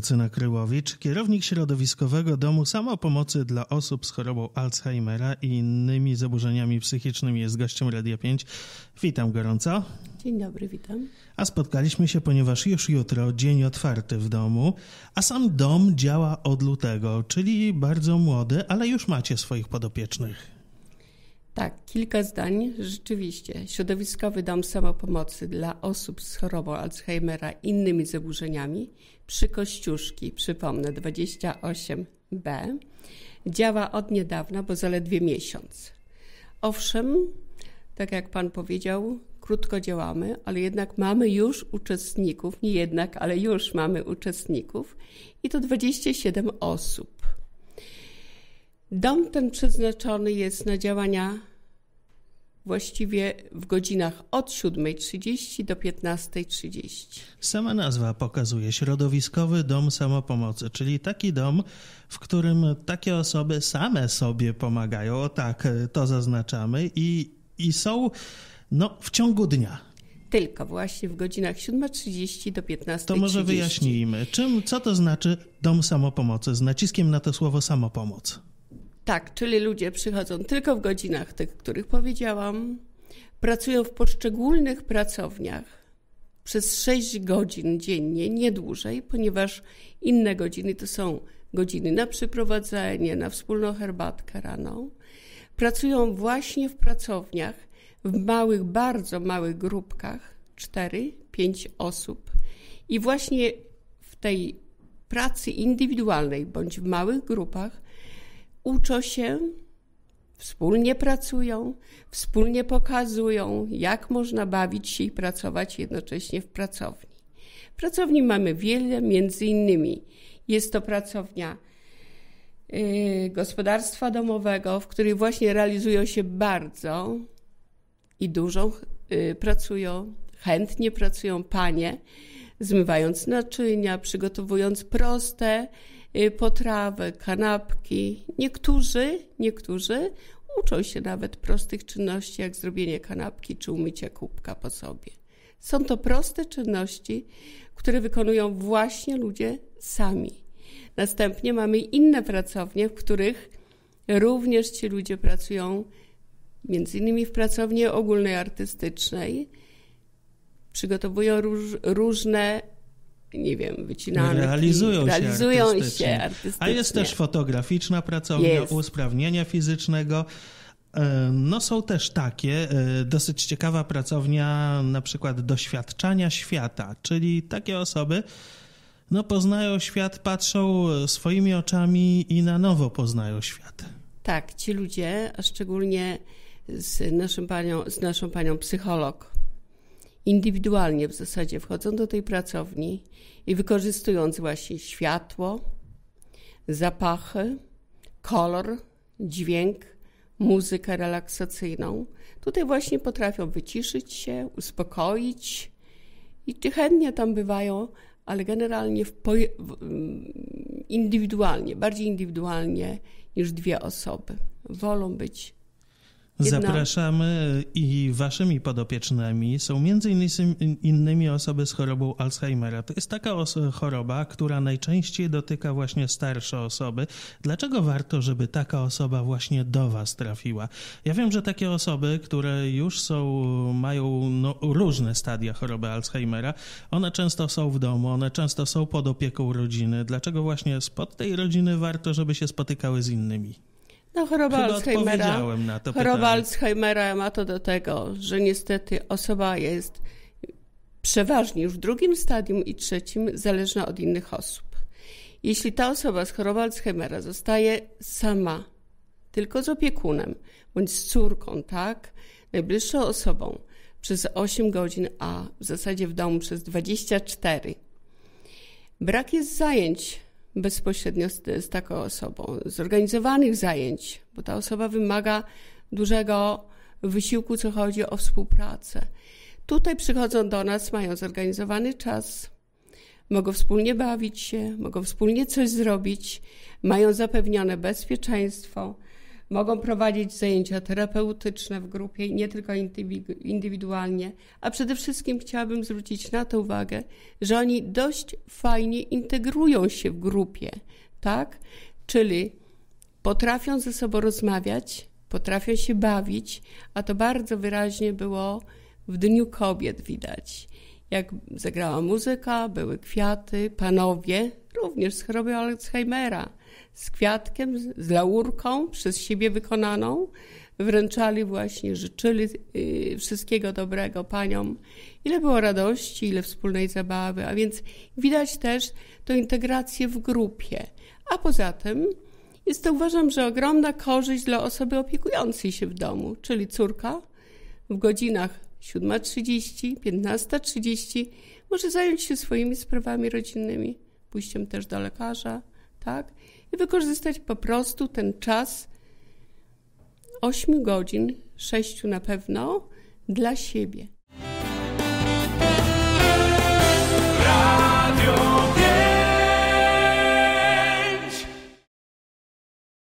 Jucyna Kryłowicz, kierownik Środowiskowego Domu Samopomocy dla osób z chorobą Alzheimera i innymi zaburzeniami psychicznymi jest gościem Radia 5. Witam gorąco. Dzień dobry, witam. A spotkaliśmy się, ponieważ już jutro dzień otwarty w domu, a sam dom działa od lutego, czyli bardzo młody, ale już macie swoich podopiecznych. Tak, kilka zdań. Rzeczywiście, środowiskowy dom samopomocy dla osób z chorobą Alzheimera i innymi zaburzeniami przy Kościuszki, przypomnę, 28B, działa od niedawna, bo zaledwie miesiąc. Owszem, tak jak Pan powiedział, krótko działamy, ale jednak mamy już uczestników, nie jednak, ale już mamy uczestników i to 27 osób. Dom ten przeznaczony jest na działania właściwie w godzinach od 7.30 do 15.30. Sama nazwa pokazuje środowiskowy dom samopomocy, czyli taki dom, w którym takie osoby same sobie pomagają. O tak, e, to zaznaczamy i, i są no, w ciągu dnia tylko właśnie w godzinach 7.30 do 15.30. To może wyjaśnijmy, czym, co to znaczy dom samopomocy, z naciskiem na to słowo samopomoc. Tak, czyli ludzie przychodzą tylko w godzinach tych, których powiedziałam, pracują w poszczególnych pracowniach przez 6 godzin dziennie, nie dłużej, ponieważ inne godziny to są godziny na przyprowadzenie, na wspólną herbatkę rano. Pracują właśnie w pracowniach, w małych, bardzo małych grupkach, 4-5 osób. I właśnie w tej pracy indywidualnej bądź w małych grupach uczą się, wspólnie pracują, wspólnie pokazują, jak można bawić się i pracować jednocześnie w pracowni. Pracowni mamy wiele, między innymi jest to pracownia y, gospodarstwa domowego, w której właśnie realizują się bardzo i dużo y, pracują, chętnie pracują panie, zmywając naczynia, przygotowując proste y, potrawy, kanapki. Niektórzy, niektórzy uczą się nawet prostych czynności, jak zrobienie kanapki czy umycie kubka po sobie. Są to proste czynności, które wykonują właśnie ludzie sami. Następnie mamy inne pracownie, w których również ci ludzie pracują, między innymi w pracowni ogólnej artystycznej, przygotowują róż, różne nie wiem, wycinane. Realizują, realizują się, artystycznie. się artystycznie. A jest też fotograficzna pracownia, jest. usprawnienia fizycznego. E, no są też takie, e, dosyć ciekawa pracownia na przykład doświadczania świata, czyli takie osoby no poznają świat, patrzą swoimi oczami i na nowo poznają świat. Tak, ci ludzie, a szczególnie z naszą panią, z naszą panią psycholog, indywidualnie w zasadzie wchodzą do tej pracowni i wykorzystując właśnie światło, zapachy, kolor, dźwięk, muzykę relaksacyjną, tutaj właśnie potrafią wyciszyć się, uspokoić i chętnie tam bywają, ale generalnie mm, indywidualnie, bardziej indywidualnie niż dwie osoby. Wolą być Zapraszamy i waszymi podopiecznymi są między innymi osoby z chorobą Alzheimera. To jest taka choroba, która najczęściej dotyka właśnie starsze osoby. Dlaczego warto, żeby taka osoba właśnie do was trafiła? Ja wiem, że takie osoby, które już są, mają no, różne stadia choroby Alzheimera, one często są w domu, one często są pod opieką rodziny. Dlaczego właśnie spod tej rodziny warto, żeby się spotykały z innymi? No choroba Chyba Alzheimera. Na to choroba pytanie. Alzheimera ma to do tego, że niestety osoba jest przeważnie już w drugim stadium i trzecim zależna od innych osób. Jeśli ta osoba z chorobą Alzheimera zostaje sama, tylko z opiekunem bądź z córką, tak, najbliższą osobą przez 8 godzin, a w zasadzie w domu przez 24, brak jest zajęć bezpośrednio z, z taką osobą, zorganizowanych zajęć, bo ta osoba wymaga dużego wysiłku, co chodzi o współpracę. Tutaj przychodzą do nas, mają zorganizowany czas, mogą wspólnie bawić się, mogą wspólnie coś zrobić, mają zapewnione bezpieczeństwo, Mogą prowadzić zajęcia terapeutyczne w grupie, nie tylko indywidualnie. A przede wszystkim chciałabym zwrócić na to uwagę, że oni dość fajnie integrują się w grupie, tak? Czyli potrafią ze sobą rozmawiać, potrafią się bawić, a to bardzo wyraźnie było w Dniu Kobiet widać. Jak zagrała muzyka, były kwiaty, panowie, również z choroby Alzheimera, z kwiatkiem, z laurką przez siebie wykonaną. Wręczali właśnie, życzyli y, wszystkiego dobrego paniom. Ile było radości, ile wspólnej zabawy, a więc widać też tą integrację w grupie. A poza tym jest to uważam, że ogromna korzyść dla osoby opiekującej się w domu, czyli córka w godzinach 7.30, 15.30 może zająć się swoimi sprawami rodzinnymi, pójściem też do lekarza, tak? i wykorzystać po prostu ten czas 8 godzin, 6 na pewno, dla siebie.